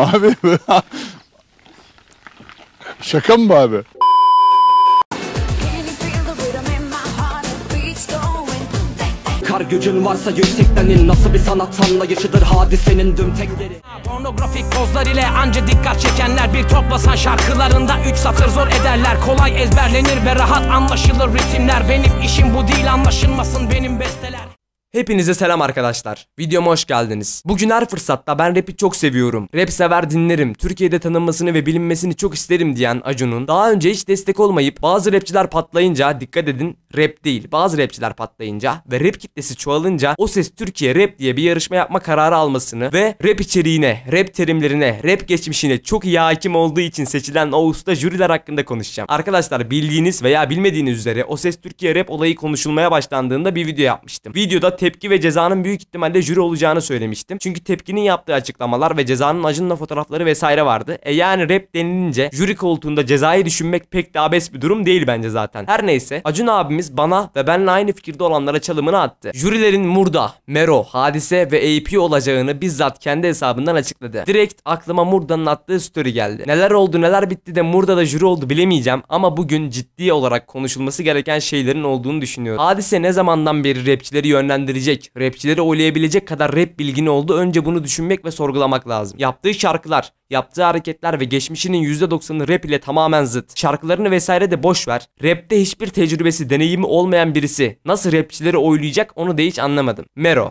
Abi şaka mı bu abi? Kar gücün varsa yükseklenin Nasıl bir sanat anlayışıdır hadisenin düm tekleri Pornografik pozlar ile anca dikkat çekenler Bir toplasan şarkılarında üç satır zor ederler Kolay ezberlenir ve rahat anlaşılır ritimler Benim işim bu değil anlaşılmaz Hepinize selam arkadaşlar. Videoma hoş geldiniz. Bugün her fırsatta ben rap'i çok seviyorum. Rap sever dinlerim. Türkiye'de tanınmasını ve bilinmesini çok isterim diyen Acun'un daha önce hiç destek olmayıp bazı rapçiler patlayınca dikkat edin rap değil bazı rapçiler patlayınca ve rap kitlesi çoğalınca o ses Türkiye rap diye bir yarışma yapma kararı almasını ve rap içeriğine, rap terimlerine, rap geçmişine çok iyi hakim olduğu için seçilen o usta jüriler hakkında konuşacağım. Arkadaşlar bildiğiniz veya bilmediğiniz üzere o ses Türkiye rap olayı konuşulmaya başlandığında bir video yapmıştım. Videoda tepki ve cezanın büyük ihtimalle jüri olacağını söylemiştim. Çünkü tepkinin yaptığı açıklamalar ve cezanın acınla fotoğrafları vesaire vardı. E yani rap denilince jüri koltuğunda cezayı düşünmek pek de abes bir durum değil bence zaten. Her neyse Acun abimiz bana ve benle aynı fikirde olanlara çalımını attı. Jürilerin Murda, Mero, Hadise ve AP olacağını bizzat kendi hesabından açıkladı. Direkt aklıma Murda'nın attığı story geldi. Neler oldu neler bitti de Murda'da jüri oldu bilemeyeceğim ama bugün ciddi olarak konuşulması gereken şeylerin olduğunu düşünüyorum. Hadise ne zamandan beri rapçileri yönlendirdi yönlendirecek, rapçileri oylayabilecek kadar rap bilgin oldu önce bunu düşünmek ve sorgulamak lazım. Yaptığı şarkılar, yaptığı hareketler ve geçmişinin %90'ı rap ile tamamen zıt. Şarkılarını vesaire de boş ver. Rapte hiçbir tecrübesi, deneyimi olmayan birisi nasıl rapçileri oylayacak onu da hiç anlamadım. Mero.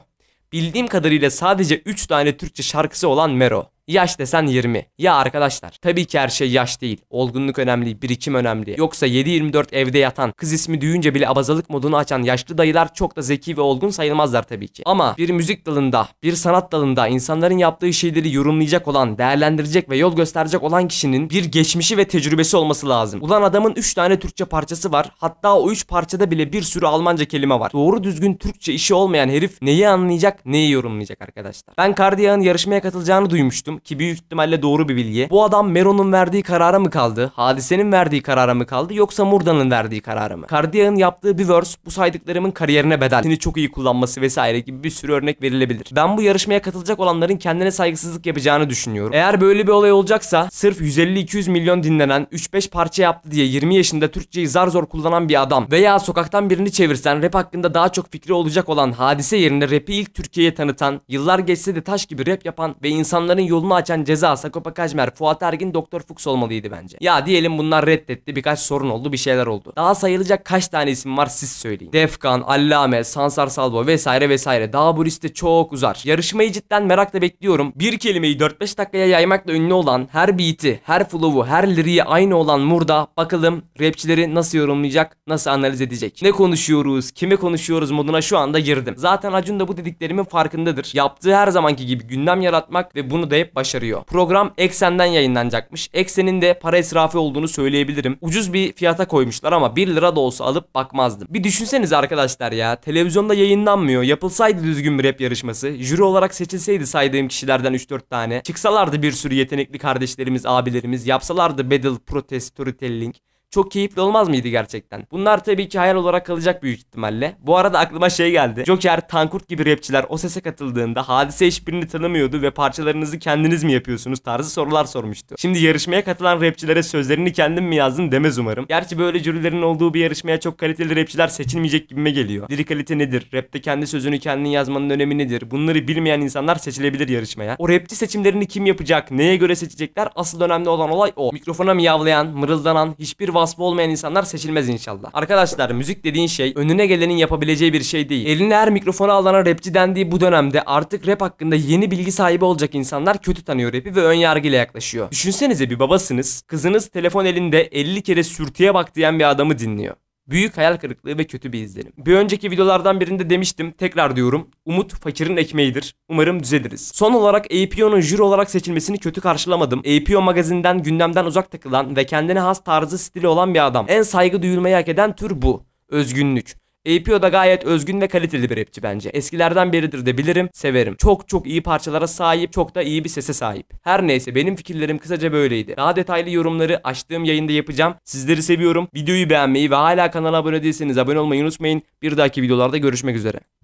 Bildiğim kadarıyla sadece 3 tane Türkçe şarkısı olan Mero. Yaş desen 20. Ya arkadaşlar tabii ki her şey yaş değil. Olgunluk önemli, birikim önemli. Yoksa 7-24 evde yatan, kız ismi duyunca bile abazalık modunu açan yaşlı dayılar çok da zeki ve olgun sayılmazlar tabii ki. Ama bir müzik dalında, bir sanat dalında insanların yaptığı şeyleri yorumlayacak olan, değerlendirecek ve yol gösterecek olan kişinin bir geçmişi ve tecrübesi olması lazım. Ulan adamın 3 tane Türkçe parçası var. Hatta o 3 parçada bile bir sürü Almanca kelime var. Doğru düzgün Türkçe işi olmayan herif neyi anlayacak, neyi yorumlayacak arkadaşlar. Ben Kardiya'nın yarışmaya katılacağını duymuştum ki büyük ihtimalle doğru bir bilgi. Bu adam Meron'un verdiği karara mı kaldı? Hadisenin verdiği karara mı kaldı? Yoksa Murda'nın verdiği karara mı? Cardia'nın yaptığı bir verse bu saydıklarımın kariyerine bedel. Seni çok iyi kullanması vesaire gibi bir sürü örnek verilebilir. Ben bu yarışmaya katılacak olanların kendine saygısızlık yapacağını düşünüyorum. Eğer böyle bir olay olacaksa sırf 150-200 milyon dinlenen 3-5 parça yaptı diye 20 yaşında Türkçeyi zar zor kullanan bir adam veya sokaktan birini çevirsen rap hakkında daha çok fikri olacak olan hadise yerine rap'i ilk Türkiye'ye tanıtan, yıllar geçse de taş gibi rap yapan ve insanların yolunu bunu açan ceza Sakopa Kajmer, Fuat Ergin, Doktor Fuchs olmalıydı bence. Ya diyelim bunlar reddetti. Birkaç sorun oldu. Bir şeyler oldu. Daha sayılacak kaç tane isim var siz söyleyin. Defkan, Allame, Sansar Salvo vesaire vesaire. Daha bu liste çok uzar. Yarışmayı cidden merakla bekliyorum. Bir kelimeyi 4-5 dakikaya yaymakla ünlü olan her beat'i, her flow'u, her liriyi aynı olan Murda bakalım rapçileri nasıl yorumlayacak, nasıl analiz edecek. Ne konuşuyoruz, kime konuşuyoruz moduna şu anda girdim. Zaten Acun da bu dediklerimin farkındadır. Yaptığı her zamanki gibi gündem yaratmak ve bunu da hep başarıyor. Program Eksen'den yayınlanacakmış. Eksen'in de para israfı olduğunu söyleyebilirim. Ucuz bir fiyata koymuşlar ama 1 lira da olsa alıp bakmazdım. Bir düşünseniz arkadaşlar ya. Televizyonda yayınlanmıyor. Yapılsaydı düzgün bir rap yarışması. Jüri olarak seçilseydi saydığım kişilerden 3-4 tane. Çıksalardı bir sürü yetenekli kardeşlerimiz, abilerimiz. Yapsalardı battle, protest, storytelling çok keyifli olmaz mıydı gerçekten? Bunlar tabii ki hayal olarak kalacak büyük ihtimalle. Bu arada aklıma şey geldi. Joker, Tankurt gibi rapçiler o sese katıldığında hadise hiçbirini tanımıyordu ve parçalarınızı kendiniz mi yapıyorsunuz tarzı sorular sormuştu. Şimdi yarışmaya katılan rapçilere sözlerini kendin mi yazdın demez umarım. Gerçi böyle jürilerin olduğu bir yarışmaya çok kaliteli rapçiler seçilmeyecek gibime geliyor. kalite nedir? Rapte kendi sözünü kendin yazmanın önemi nedir? Bunları bilmeyen insanlar seçilebilir yarışmaya. O rapçi seçimlerini kim yapacak? Neye göre seçecekler? Asıl önemli olan olay o. Mikrofona yavlayan, mırıldanan, hiçbir vasfı olmayan insanlar seçilmez inşallah. Arkadaşlar müzik dediğin şey önüne gelenin yapabileceği bir şey değil. Eline her mikrofonu alana rapçi dendiği bu dönemde artık rap hakkında yeni bilgi sahibi olacak insanlar kötü tanıyor rapi ve ön yargıyla yaklaşıyor. Düşünsenize bir babasınız, kızınız telefon elinde 50 kere sürtüye bak diyen bir adamı dinliyor. Büyük hayal kırıklığı ve kötü bir izlenim. Bir önceki videolardan birinde demiştim, tekrar diyorum. Umut fakirin ekmeğidir. Umarım düzeliriz. Son olarak APO'nun jüri olarak seçilmesini kötü karşılamadım. APO magazinden gündemden uzak takılan ve kendine has tarzı stili olan bir adam. En saygı duyulmayı hak eden tür bu. Özgünlük. APO da gayet özgün ve kaliteli bir rapçi bence. Eskilerden biridir de bilirim, severim. Çok çok iyi parçalara sahip, çok da iyi bir sese sahip. Her neyse benim fikirlerim kısaca böyleydi. Daha detaylı yorumları açtığım yayında yapacağım. Sizleri seviyorum. Videoyu beğenmeyi ve hala kanala abone değilseniz abone olmayı unutmayın. Bir dahaki videolarda görüşmek üzere.